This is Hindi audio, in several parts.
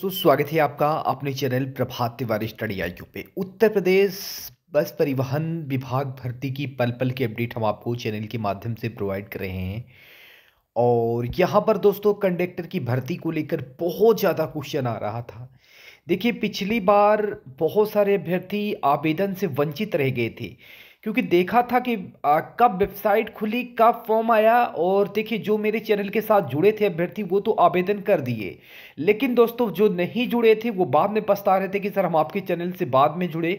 सो स्वागत है आपका अपने चैनल प्रभात तिवारी स्टडी आई पे उत्तर प्रदेश बस परिवहन विभाग भर्ती की पल पल की अपडेट हम आपको चैनल के माध्यम से प्रोवाइड कर रहे हैं और यहाँ पर दोस्तों कंडक्टर की भर्ती को लेकर बहुत ज़्यादा क्वेश्चन आ रहा था देखिए पिछली बार बहुत सारे अभ्यर्थी आवेदन से वंचित रह गए थे क्योंकि देखा था कि आ, कब वेबसाइट खुली कब फॉर्म आया और देखिए जो मेरे चैनल के साथ जुड़े थे अभ्यर्थी वो तो आवेदन कर दिए लेकिन दोस्तों जो नहीं जुड़े थे वो बाद में पछता रहे थे कि सर हम आपके चैनल से बाद में जुड़े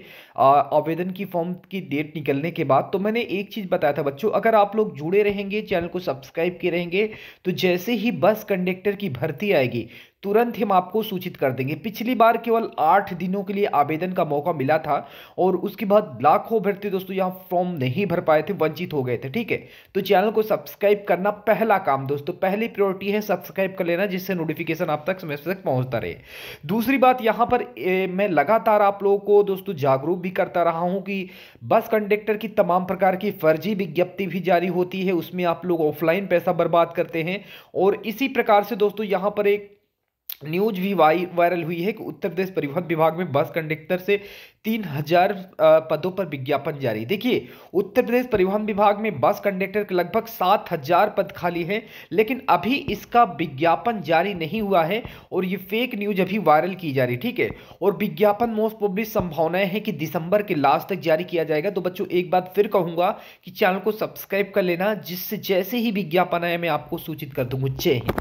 आवेदन की फॉर्म की डेट निकलने के बाद तो मैंने एक चीज़ बताया था बच्चों अगर आप लोग जुड़े रहेंगे चैनल को सब्सक्राइब किए रहेंगे तो जैसे ही बस कंडक्टर की भर्ती आएगी तुरंत हम आपको सूचित कर देंगे पिछली बार केवल आठ दिनों के लिए आवेदन का मौका मिला था और उसके बाद लाखों अभ्यर्थी दोस्तों यहाँ फॉर्म नहीं भर पाए थे वंचित हो गए थे ठीक है तो चैनल को सब्सक्राइब करना पहला काम दोस्तों पहली प्रियोरिटी है सब्सक्राइब कर लेना जिससे नोटिफिकेशन आप तक समय तक पहुँचता रहे दूसरी बात यहाँ पर ए, मैं लगातार आप लोगों को दोस्तों जागरूक भी करता रहा हूँ कि बस कंडक्टर की तमाम प्रकार की फर्जी विज्ञप्ति भी जारी होती है उसमें आप लोग ऑफलाइन पैसा बर्बाद करते हैं और इसी प्रकार से दोस्तों यहाँ पर एक न्यूज भी वाई वायरल हुई है कि उत्तर प्रदेश परिवहन विभाग में बस कंडक्टर से तीन हजार पदों पर विज्ञापन जारी देखिए उत्तर प्रदेश परिवहन विभाग में बस कंडक्टर के लगभग सात हजार पद खाली हैं लेकिन अभी इसका विज्ञापन जारी नहीं हुआ है और ये फेक न्यूज अभी वायरल की जा रही ठीक है और विज्ञापन मोस्ट पब्लिक संभावनाएं हैं कि दिसंबर के लास्ट तक जारी किया जाएगा तो बच्चों एक बात फिर कहूंगा कि चैनल को सब्सक्राइब कर लेना जिससे जैसे ही विज्ञापन आए मैं आपको सूचित कर दूंगा जय हिंद